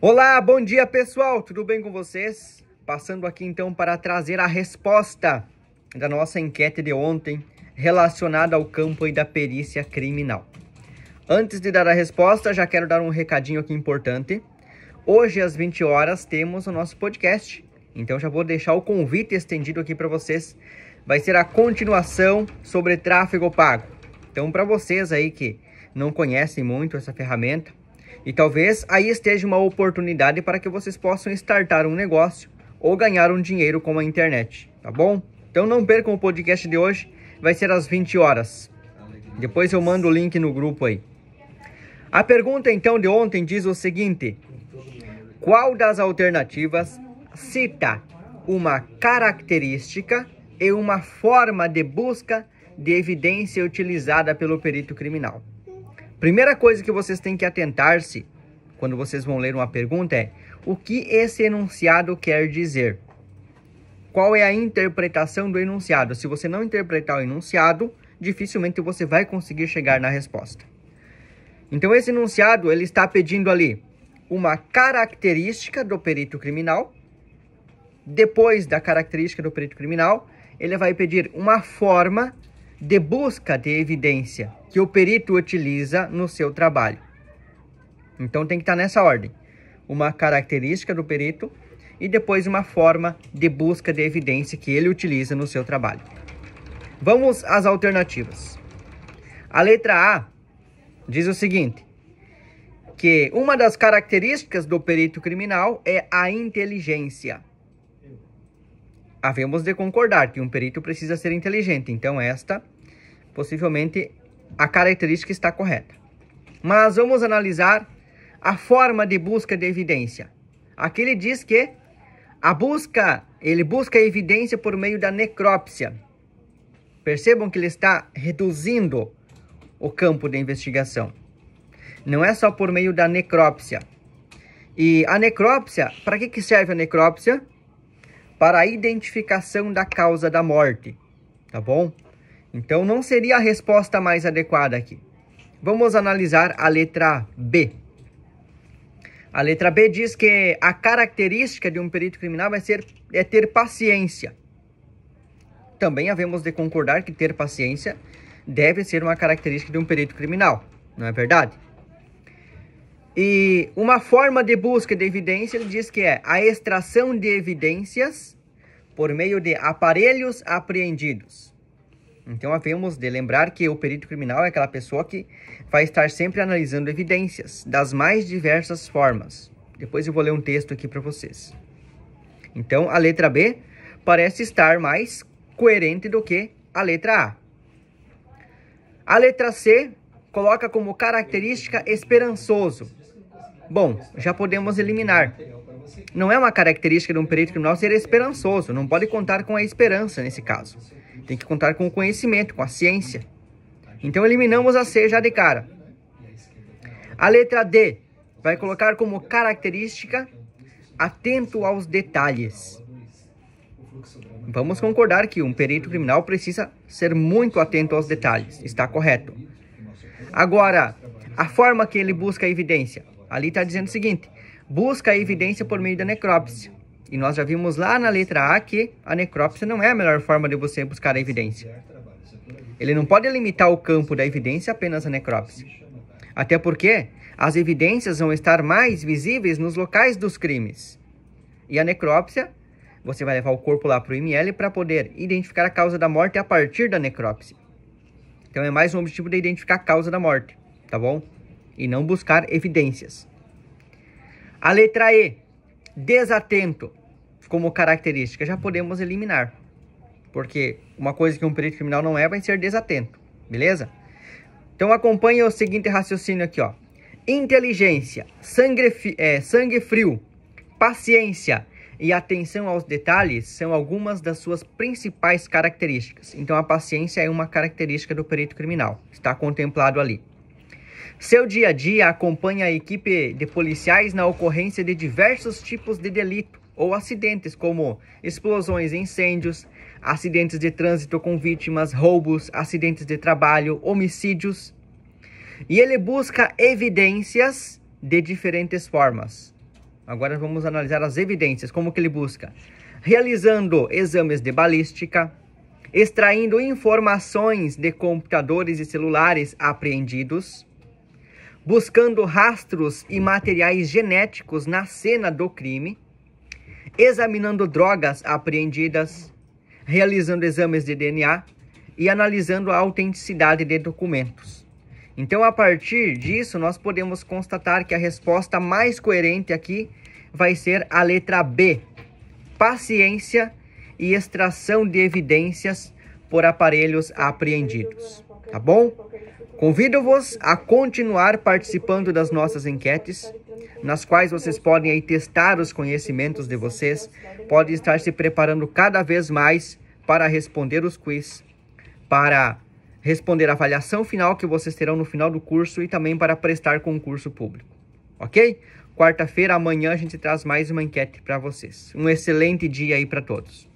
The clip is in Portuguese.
Olá, bom dia pessoal, tudo bem com vocês? Passando aqui então para trazer a resposta da nossa enquete de ontem relacionada ao campo e da perícia criminal. Antes de dar a resposta, já quero dar um recadinho aqui importante. Hoje às 20 horas temos o nosso podcast, então já vou deixar o convite estendido aqui para vocês. Vai ser a continuação sobre tráfego pago. Então para vocês aí que não conhecem muito essa ferramenta, e talvez aí esteja uma oportunidade para que vocês possam startar um negócio ou ganhar um dinheiro com a internet, tá bom? Então não percam o podcast de hoje, vai ser às 20 horas. Depois eu mando o link no grupo aí. A pergunta então de ontem diz o seguinte: Qual das alternativas cita uma característica e uma forma de busca de evidência utilizada pelo perito criminal? Primeira coisa que vocês têm que atentar-se quando vocês vão ler uma pergunta é o que esse enunciado quer dizer? Qual é a interpretação do enunciado? Se você não interpretar o enunciado, dificilmente você vai conseguir chegar na resposta. Então esse enunciado, ele está pedindo ali uma característica do perito criminal. Depois da característica do perito criminal, ele vai pedir uma forma de busca de evidência que o perito utiliza no seu trabalho. Então tem que estar tá nessa ordem. Uma característica do perito e depois uma forma de busca de evidência que ele utiliza no seu trabalho. Vamos às alternativas. A letra A diz o seguinte: que uma das características do perito criminal é a inteligência. Havemos de concordar que um perito precisa ser inteligente, então esta possivelmente a característica está correta. Mas vamos analisar a forma de busca de evidência. Aqui ele diz que a busca, ele busca a evidência por meio da necrópsia. Percebam que ele está reduzindo o campo de investigação. Não é só por meio da necrópsia. E a necrópsia, para que, que serve a necrópsia? Para a identificação da causa da morte, tá bom? Então não seria a resposta mais adequada aqui. Vamos analisar a letra B. A letra B diz que a característica de um perito criminal vai é ser, é ter paciência. Também havemos de concordar que ter paciência deve ser uma característica de um perito criminal, não é verdade? E uma forma de busca de evidência, ele diz que é a extração de evidências por meio de aparelhos apreendidos. Então, havemos de lembrar que o perito criminal é aquela pessoa que vai estar sempre analisando evidências das mais diversas formas. Depois eu vou ler um texto aqui para vocês. Então, a letra B parece estar mais coerente do que a letra A. A letra C coloca como característica esperançoso. Bom, já podemos eliminar. Não é uma característica de um perito criminal ser esperançoso, não pode contar com a esperança nesse caso. Tem que contar com o conhecimento, com a ciência. Então eliminamos a C já de cara. A letra D vai colocar como característica atento aos detalhes. Vamos concordar que um perito criminal precisa ser muito atento aos detalhes, está correto. Agora, a forma que ele busca a evidência. Ali está dizendo o seguinte, busca a evidência por meio da necrópsia. E nós já vimos lá na letra A que a necrópsia não é a melhor forma de você buscar a evidência. Ele não pode limitar o campo da evidência apenas à necrópsia. Até porque as evidências vão estar mais visíveis nos locais dos crimes. E a necrópsia, você vai levar o corpo lá para o IML para poder identificar a causa da morte a partir da necrópsia. Então é mais um objetivo de identificar a causa da morte, tá bom? E não buscar evidências. A letra E, desatento como característica, já podemos eliminar. Porque uma coisa que um perito criminal não é, vai ser desatento, beleza? Então acompanhe o seguinte raciocínio aqui, ó. Inteligência, sangue, é, sangue frio, paciência e atenção aos detalhes são algumas das suas principais características. Então a paciência é uma característica do perito criminal, está contemplado ali. Seu dia a dia acompanha a equipe de policiais na ocorrência de diversos tipos de delito, ou acidentes como explosões e incêndios, acidentes de trânsito com vítimas, roubos, acidentes de trabalho, homicídios. E ele busca evidências de diferentes formas. Agora vamos analisar as evidências, como que ele busca? Realizando exames de balística, extraindo informações de computadores e celulares apreendidos, buscando rastros e materiais genéticos na cena do crime, examinando drogas apreendidas, realizando exames de DNA e analisando a autenticidade de documentos. Então, a partir disso, nós podemos constatar que a resposta mais coerente aqui vai ser a letra B, paciência e extração de evidências por aparelhos apreendidos. Tá bom? Convido-vos a continuar participando das nossas enquetes nas quais vocês podem aí testar os conhecimentos de vocês, podem estar se preparando cada vez mais para responder os quiz, para responder a avaliação final que vocês terão no final do curso e também para prestar concurso público, ok? Quarta-feira, amanhã, a gente traz mais uma enquete para vocês. Um excelente dia aí para todos.